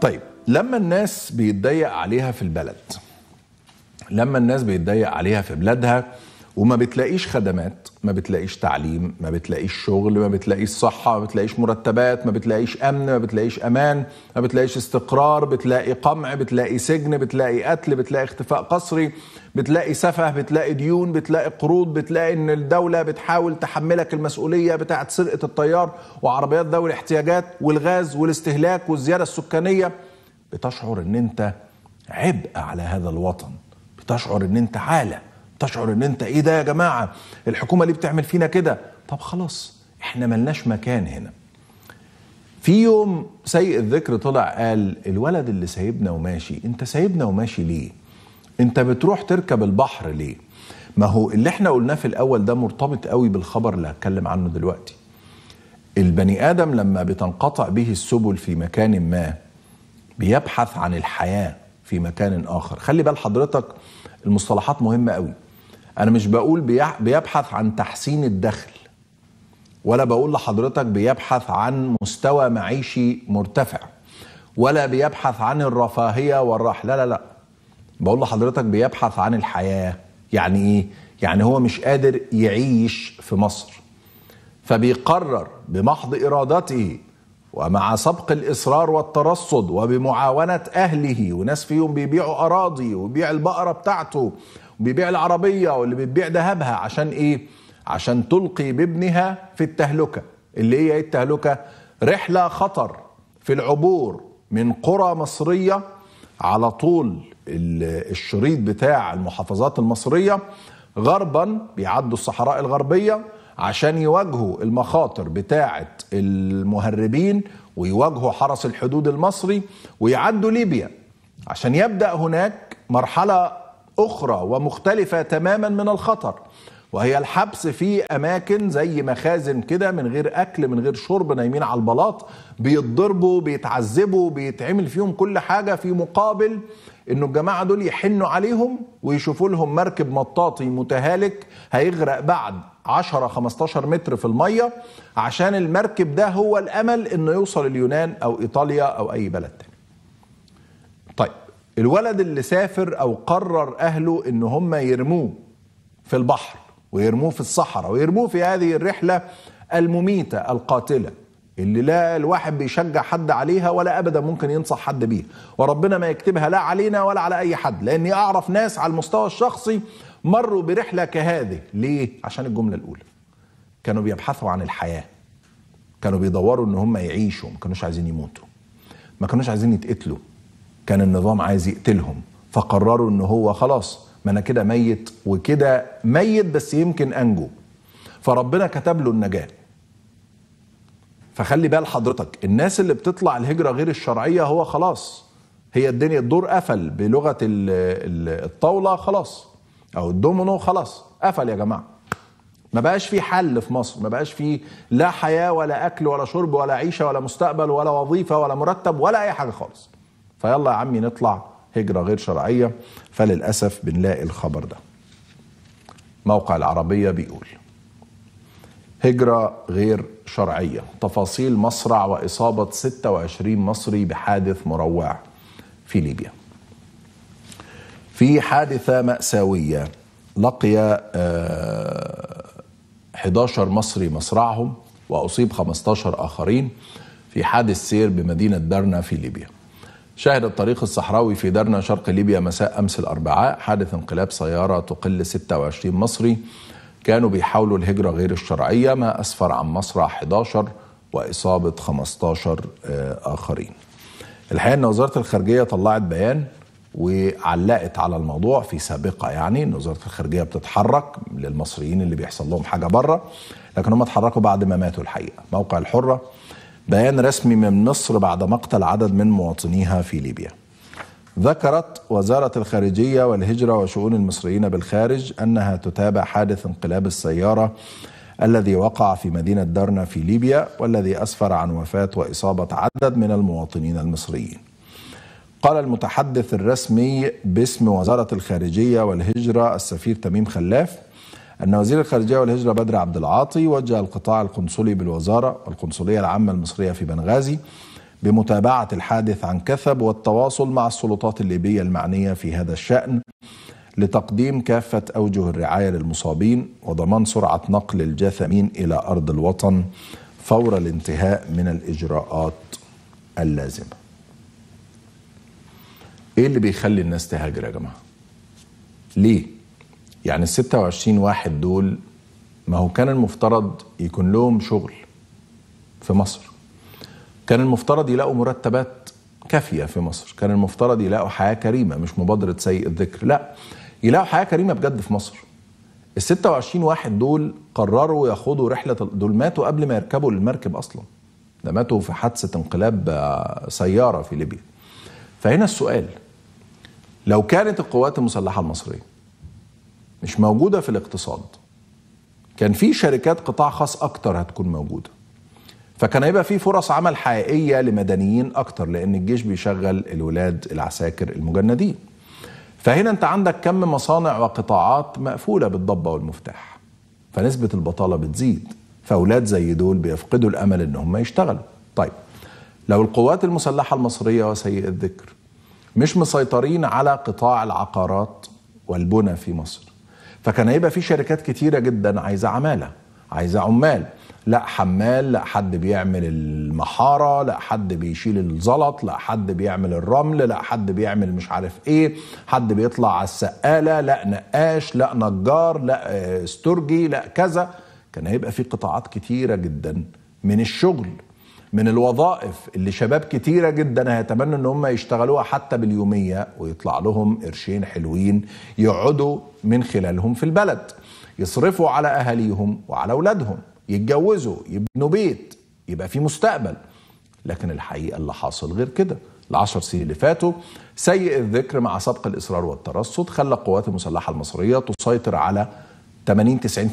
طيب لما الناس بيتضايق عليها في البلد لما الناس بيتضايق عليها في بلادها وما بتلاقيش خدمات ما بتلاقيش تعليم ما بتلاقيش شغل ما بتلاقيش صحة ما بتلاقيش مرتبات ما بتلاقيش أمن ما بتلاقيش أمان ما بتلاقيش استقرار بتلاقي قمع بتلاقي سجن بتلاقي قتل بتلاقي اختفاء قسري بتلاقي سفه بتلاقي ديون بتلاقي قروض بتلاقي ان الدولة بتحاول تحملك المسؤولية بتاعة سرقة الطيار وعربيات ذوي الاحتياجات والغاز والاستهلاك والزيادة السكانية بتشعر ان انت عبء على هذا الوطن بتشعر ان انت عاله تشعر ان انت ايه ده يا جماعه الحكومه ليه بتعمل فينا كده طب خلاص احنا ملناش مكان هنا في يوم سيء الذكر طلع قال الولد اللي سايبنا وماشي انت سايبنا وماشي ليه انت بتروح تركب البحر ليه ما هو اللي احنا قلناه في الاول ده مرتبط قوي بالخبر اللي هتكلم عنه دلوقتي البني ادم لما بتنقطع به السبل في مكان ما بيبحث عن الحياه في مكان اخر خلي بال حضرتك المصطلحات مهمه قوي انا مش بقول بيبحث عن تحسين الدخل ولا بقول لحضرتك بيبحث عن مستوى معيشي مرتفع ولا بيبحث عن الرفاهيه والراحه لا لا لا بقول لحضرتك بيبحث عن الحياه يعني ايه يعني هو مش قادر يعيش في مصر فبيقرر بمحض ارادته ومع سبق الاصرار والترصد وبمعاونه اهله وناس فيهم بيبيعوا اراضي وبيع البقره بتاعته بيبيع العربيه واللي بتبيع ذهبها عشان ايه عشان تلقي بابنها في التهلكه اللي هي إيه التهلكه رحله خطر في العبور من قرى مصريه على طول الشريط بتاع المحافظات المصريه غربا بيعدوا الصحراء الغربيه عشان يواجهوا المخاطر بتاعه المهربين ويواجهوا حرس الحدود المصري ويعدوا ليبيا عشان يبدا هناك مرحله أخرى ومختلفة تماما من الخطر وهي الحبس في اماكن زي مخازن كده من غير اكل من غير شرب نايمين على البلاط بيتضربوا بيتعذبوا بيتعمل فيهم كل حاجه في مقابل انه الجماعه دول يحنوا عليهم ويشوفوا لهم مركب مطاطي متهالك هيغرق بعد 10 15 متر في الميه عشان المركب ده هو الامل انه يوصل اليونان او ايطاليا او اي بلد تاني الولد اللي سافر او قرر اهله ان هم يرموه في البحر ويرموه في الصحراء ويرموه في هذه الرحله المميته القاتله اللي لا الواحد بيشجع حد عليها ولا ابدا ممكن ينصح حد بيها وربنا ما يكتبها لا علينا ولا على اي حد لاني اعرف ناس على المستوى الشخصي مروا برحله كهذه ليه عشان الجمله الاولى كانوا بيبحثوا عن الحياه كانوا بيدوروا ان هم يعيشوا ما كانوش عايزين يموتوا ما كانوش عايزين يتقتلوا كان النظام عايز يقتلهم فقرروا ان هو خلاص ما انا كده ميت وكده ميت بس يمكن انجو فربنا كتب له النجاه فخلي بال حضرتك الناس اللي بتطلع الهجره غير الشرعيه هو خلاص هي الدنيا الدور قفل بلغه الطاوله خلاص او الدومينو خلاص قفل يا جماعه ما بقاش في حل في مصر ما بقاش في لا حياه ولا اكل ولا شرب ولا عيشه ولا مستقبل ولا وظيفه ولا مرتب ولا اي حاجه خالص فيلا يا عمي نطلع هجرة غير شرعية فللأسف بنلاقي الخبر ده موقع العربية بيقول هجرة غير شرعية تفاصيل مصرع وإصابة 26 مصري بحادث مروع في ليبيا في حادثة مأساوية لقي 11 آه، مصري مصرعهم وأصيب 15 آخرين في حادث سير بمدينة درنا في ليبيا شهد الطريق الصحراوي في درنا شرق ليبيا مساء أمس الأربعاء حادث انقلاب سيارة تقل 26 مصري كانوا بيحاولوا الهجرة غير الشرعية ما أسفر عن مصرع 11 وإصابة 15 آه، آخرين الحقيقة أن وزارة الخارجية طلعت بيان وعلقت على الموضوع في سابقة يعني أن وزارة الخارجية بتتحرك للمصريين اللي بيحصل لهم حاجة بره لكن هم اتحركوا بعد ما ماتوا الحقيقة موقع الحرة بيان رسمي من مصر بعد مقتل عدد من مواطنيها في ليبيا ذكرت وزارة الخارجية والهجرة وشؤون المصريين بالخارج أنها تتابع حادث انقلاب السيارة الذي وقع في مدينة درنا في ليبيا والذي أسفر عن وفاة وإصابة عدد من المواطنين المصريين قال المتحدث الرسمي باسم وزارة الخارجية والهجرة السفير تميم خلاف أن وزير الخارجية والهجرة بدر عبد العاطي وجه القطاع القنصلي بالوزارة والقنصلية العامة المصرية في بنغازي بمتابعة الحادث عن كثب والتواصل مع السلطات الليبية المعنية في هذا الشأن لتقديم كافة أوجه الرعاية للمصابين وضمان سرعة نقل الجثمين إلى أرض الوطن فور الانتهاء من الإجراءات اللازمة إيه اللي بيخلي الناس تهاجر يا جماعة؟ ليه؟ يعني ال 26 واحد دول ما هو كان المفترض يكون لهم شغل في مصر كان المفترض يلاقوا مرتبات كافيه في مصر كان المفترض يلاقوا حياه كريمه مش مبادره سيء الذكر لا يلاقوا حياه كريمه بجد في مصر ال 26 واحد دول قرروا ياخدوا رحله دول ماتوا قبل ما يركبوا المركب اصلا ده ماتوا في حادثه انقلاب آه، سياره في ليبيا فهنا السؤال لو كانت القوات المسلحه المصريه مش موجودة في الاقتصاد كان في شركات قطاع خاص أكتر هتكون موجودة فكان هيبقى في فرص عمل حقيقية لمدنيين أكتر لأن الجيش بيشغل الولاد العساكر المجندين فهنا أنت عندك كم مصانع وقطاعات مقفولة بالضبة والمفتاح فنسبة البطالة بتزيد فأولاد زي دول بيفقدوا الأمل إن هم يشتغلوا طيب لو القوات المسلحة المصرية وسيء الذكر مش مسيطرين على قطاع العقارات والبنى في مصر فكان هيبقى في شركات كتيره جدا عايزه عماله عايزه عمال لا حمال لا حد بيعمل المحارة لا حد بيشيل الزلط لا حد بيعمل الرمل لا حد بيعمل مش عارف ايه حد بيطلع على السقالة لا نقاش لا نجار لا آه، استرجي لا كذا كان هيبقى في قطاعات كتيرة جدا من الشغل من الوظائف اللي شباب كتيرة جدا هيتمنوا ان هم يشتغلوها حتى باليومية ويطلع لهم قرشين حلوين يقعدوا من خلالهم في البلد يصرفوا على اهاليهم وعلى اولادهم يتجوزوا يبنوا بيت يبقى في مستقبل لكن الحقيقة اللي حاصل غير كده العشر سنين اللي فاتوا سيء الذكر مع سبق الإصرار والترصد خلى القوات المسلحة المصرية تسيطر على 80-90%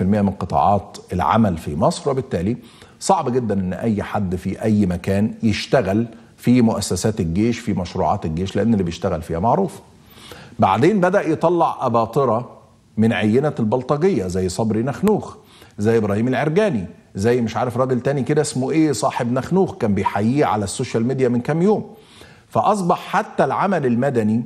من قطاعات العمل في مصر وبالتالي صعب جدا ان اي حد في اي مكان يشتغل في مؤسسات الجيش في مشروعات الجيش لان اللي بيشتغل فيها معروف بعدين بدا يطلع اباطره من عينه البلطجيه زي صبري نخنوخ زي ابراهيم العرجاني زي مش عارف راجل تاني كده اسمه ايه صاحب نخنوخ كان بيحييه على السوشيال ميديا من كام يوم فاصبح حتى العمل المدني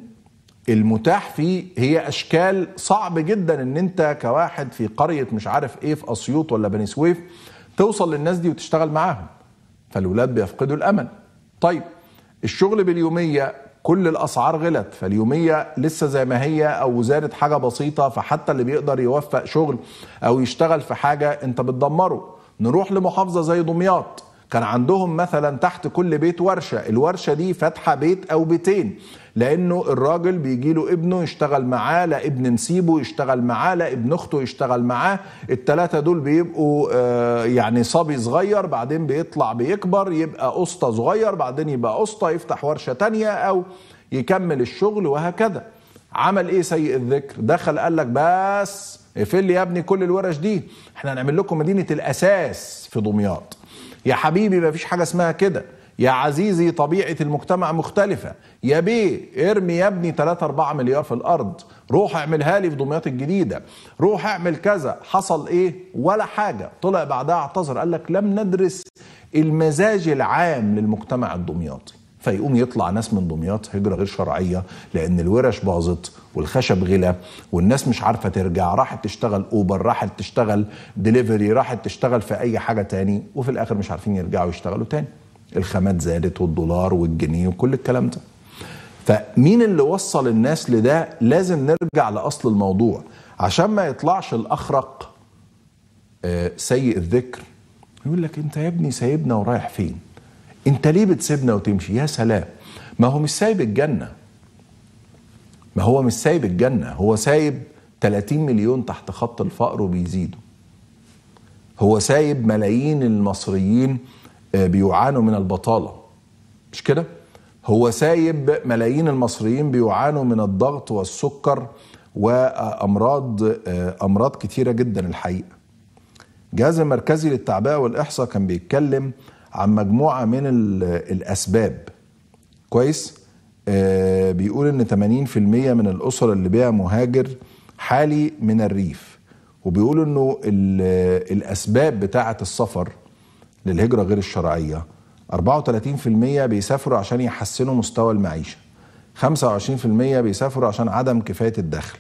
المتاح فيه هي اشكال صعب جدا ان انت كواحد في قريه مش عارف ايه في اسيوط ولا بني سويف توصل للناس دي وتشتغل معاهم فالولاد بيفقدوا الامل طيب الشغل باليوميه كل الاسعار غلت فاليوميه لسه زي ما هي او زادت حاجه بسيطه فحتى اللي بيقدر يوفق شغل او يشتغل في حاجه انت بتدمره نروح لمحافظه زي دمياط كان عندهم مثلا تحت كل بيت ورشه الورشه دي فاتحه بيت او بيتين لانه الراجل بيجي له ابنه يشتغل معاه لا ابن نسيبه يشتغل معاه لا ابن اخته يشتغل معاه الثلاثه دول بيبقوا آه، يعني صبي صغير بعدين بيطلع بيكبر يبقى قسطه صغير بعدين يبقى قسطه يفتح ورشه تانية او يكمل الشغل وهكذا عمل ايه سيء الذكر دخل قال لك بس اقفل لي يا ابني كل الورش دي احنا هنعمل لكم مدينه الاساس في دمياط يا حبيبي ما فيش حاجة اسمها كده يا عزيزي طبيعة المجتمع مختلفة يا بيه ارمي يا ابني 3 4 مليار في الأرض روح اعملها لي في دمياط الجديدة روح اعمل كذا حصل ايه ولا حاجة طلع بعدها اعتذر قال لك لم ندرس المزاج العام للمجتمع الدمياطي فيقوم يطلع ناس من دمياط هجرة غير شرعية لأن الورش باظت والخشب غلى والناس مش عارفة ترجع راحت تشتغل أوبر راحت تشتغل دليفري راحت تشتغل في أي حاجة تاني وفي الآخر مش عارفين يرجعوا يشتغلوا تاني الخامات زادت والدولار والجنيه وكل الكلام ده فمين اللي وصل الناس لده لازم نرجع لأصل الموضوع عشان ما يطلعش الأخرق آه، سيء الذكر يقول لك انت يا ابني سايبنا ورايح فين انت ليه بتسيبنا وتمشي يا سلام ما هو مش سايب الجنة ما هو مش سايب الجنة هو سايب 30 مليون تحت خط الفقر وبيزيدوا هو سايب ملايين المصريين آه، بيعانوا من البطالة مش كده هو سايب ملايين المصريين بيعانوا من الضغط والسكر وامراض آه، امراض كتيره جدا الحقيقه الجهاز المركزي للتعبئه والاحصاء كان بيتكلم عن مجموعه من الاسباب كويس آه بيقول ان 80% من الاسر اللي بيها مهاجر حالي من الريف وبيقول انه الاسباب بتاعه السفر للهجره غير الشرعيه 34% بيسافروا عشان يحسنوا مستوى المعيشه 25% بيسافروا عشان عدم كفايه الدخل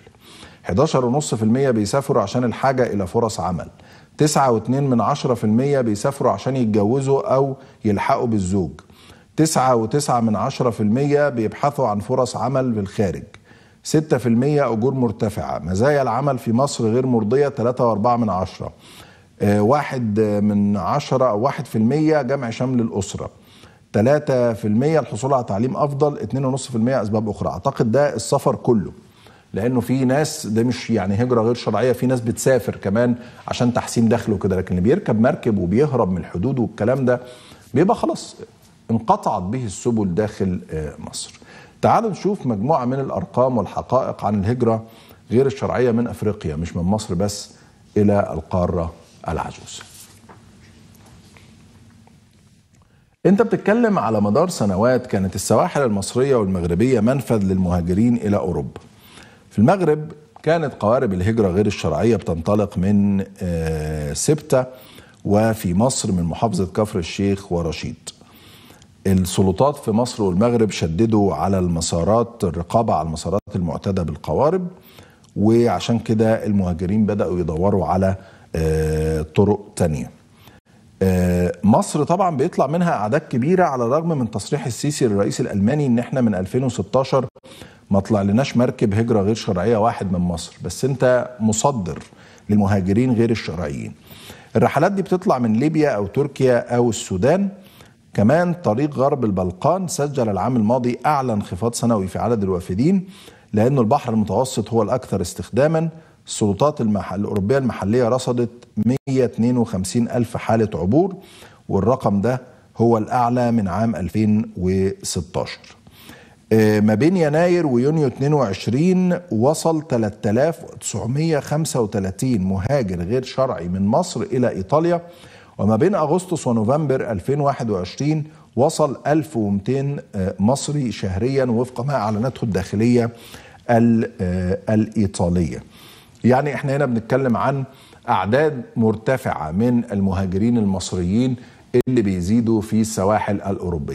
11.5% بيسافروا عشان الحاجه الى فرص عمل تسعة واتنين من عشرة في المية بيسافروا عشان يتجوزوا أو يلحقوا بالزوج تسعة وتسعة من عشرة في المية بيبحثوا عن فرص عمل في الخارج ستة في المية أجور مرتفعة مزايا العمل في مصر غير مرضية تلاتة وأربعة من عشرة آه، واحد من عشرة أو واحد في المية جمع شمل الأسرة 3% الحصول على تعليم افضل 2.5% اسباب اخرى اعتقد ده السفر كله لانه في ناس ده مش يعني هجره غير شرعيه في ناس بتسافر كمان عشان تحسين دخله وكده لكن اللي بيركب مركب وبيهرب من الحدود والكلام ده بيبقى خلاص انقطعت به السبل داخل آه، مصر تعالوا نشوف مجموعه من الارقام والحقائق عن الهجره غير الشرعيه من افريقيا مش من مصر بس الى القاره العجوز انت بتتكلم على مدار سنوات كانت السواحل المصريه والمغربيه منفذ للمهاجرين الى اوروبا في المغرب كانت قوارب الهجرة غير الشرعية بتنطلق من آه، سبتة وفي مصر من محافظة كفر الشيخ ورشيد السلطات في مصر والمغرب شددوا على المسارات الرقابة على المسارات المعتادة بالقوارب وعشان كده المهاجرين بدأوا يدوروا على آه، طرق تانية آه، مصر طبعا بيطلع منها أعداد كبيرة على الرغم من تصريح السيسي للرئيس الألماني إن احنا من 2016 ما طلع لناش مركب هجرة غير شرعية واحد من مصر بس أنت مصدر للمهاجرين غير الشرعيين الرحلات دي بتطلع من ليبيا أو تركيا أو السودان كمان طريق غرب البلقان سجل العام الماضي أعلى انخفاض سنوي في عدد الوافدين لانه البحر المتوسط هو الأكثر استخداما السلطات المحل الأوروبية المحلية رصدت 152 ألف حالة عبور والرقم ده هو الأعلى من عام 2016 آه، ما بين يناير ويونيو 22 وصل 3935 مهاجر غير شرعي من مصر إلى إيطاليا وما بين أغسطس ونوفمبر 2021 وصل 1200 آه، مصري شهريا وفق ما أعلنته الداخلية آه، الإيطالية يعني احنا هنا بنتكلم عن أعداد مرتفعة من المهاجرين المصريين اللي بيزيدوا في السواحل الأوروبية